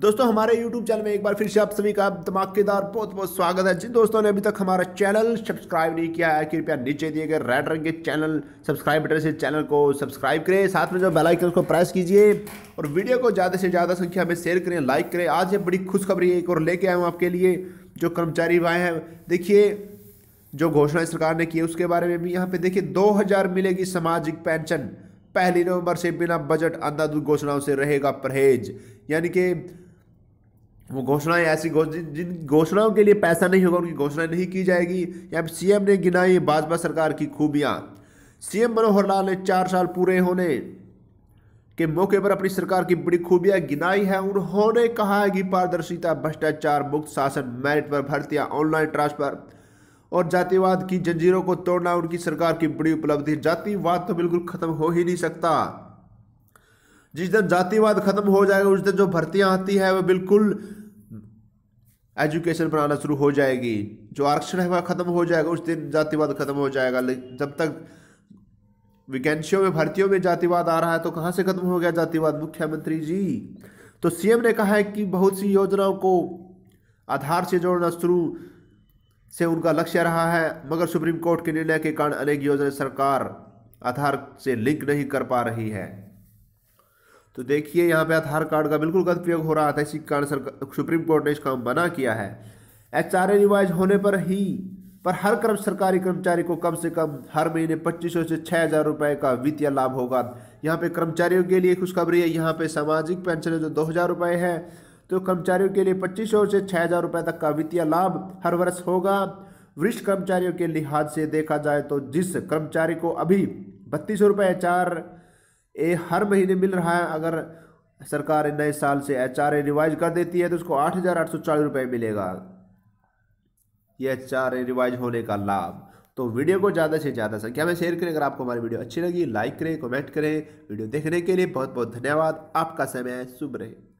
दोस्तों हमारे YouTube channel में एक बार फिर से आप सभी का धमाकेदार बहुत बहुत स्वागत है जिन दोस्तों ने अभी तक हमारा चैनल सब्सक्राइब नहीं किया है कृपया नीचे दिए गए रेड रंग के चैनल सब्सक्राइब बटन से चैनल को सब्सक्राइब करें साथ में जो बेल आइकन को प्रेस कीजिए और वीडियो को ज़्यादा से ज़्यादा संख्या में शेयर करें लाइक करें आज ये बड़ी खुशखबरी एक और लेके आए हूँ आपके लिए जो कर्मचारी भाई हैं देखिए जो घोषणा सरकार ने की है उसके बारे में भी यहाँ पे देखिए हज़ार मिलेगी सामाजिक पेंशन पहली नवंबर से बिना बजट अंधाधुंध घोषणाओं से रहेगा परहेज यानी कि वो घोषणाएं ऐसी जिन घोषणाओं के लिए पैसा नहीं होगा उनकी घोषणा नहीं की जाएगी या फिर सीएम ने गिनाई भाजपा सरकार की खूबियां सीएम मनोहर लाल ने चार साल पूरे होने के मौके पर अपनी सरकार की बड़ी खूबियां गिनाई है उन्होंने कहा है कि पारदर्शिता भ्रष्टाचार मुक्त शासन मेरिट पर भर्तियां ऑनलाइन ट्रांसफर और जातिवाद की जंजीरों को तोड़ना उनकी सरकार की बड़ी उपलब्धि जातिवाद तो बिल्कुल खत्म हो ही नहीं सकता जिस दिन जातिवाद खत्म हो जाएगा उस दिन जो भर्तियां आती है वह बिल्कुल एजुकेशन बनाना शुरू हो जाएगी जो आरक्षण है वह खत्म हो जाएगा उस दिन जातिवाद खत्म हो जाएगा जब तक वैकेंसियों में भर्तियों में जातिवाद आ रहा है तो कहाँ से खत्म हो गया जातिवाद मुख्यमंत्री जी तो सीएम ने कहा है कि बहुत सी योजनाओं को आधार से जोड़ना शुरू से उनका लक्ष्य रहा है मगर सुप्रीम कोर्ट के निर्णय के कारण अनेक योजनाएं सरकार आधार से लिंक नहीं कर पा रही है तो देखिए यहाँ पे आधार कार्ड का बिल्कुल गलत प्रयोग हो रहा था इसी कारण सरकार सुप्रीम कोर्ट ने इस काम मना किया है एच आर रिवाइज होने पर ही पर हर कर्म सरकारी कर्मचारी को कम से कम हर महीने पच्चीस सौ से छः हज़ार रुपये का वित्तीय लाभ होगा यहाँ पे कर्मचारियों के लिए खुशखबरी है यहाँ पे सामाजिक पेंशन जो दो हज़ार रुपये है तो कर्मचारियों के लिए पच्चीस सौ से छः हज़ार रुपये तक का वित्तीय लाभ हर वर्ष होगा वरिष्ठ कर्मचारियों के लिहाज से देखा जाए तो जिस कर्मचारी को अभी बत्तीस सौ रुपये चार ये हर महीने मिल रहा है अगर सरकार नए साल से एच आर ए रिवाइज कर देती है तो उसको आठ हज़ार आठ सौ चालीस रुपये मिलेगा ये एच आर रिवाइज होने का लाभ तो वीडियो को ज़्यादा से ज़्यादा संख्या में शेयर करें अगर आपको हमारी वीडियो अच्छी लगी लाइक करें कमेंट करें वीडियो देखने के लिए बहुत बहुत धन्यवाद आपका समय शुभ रहे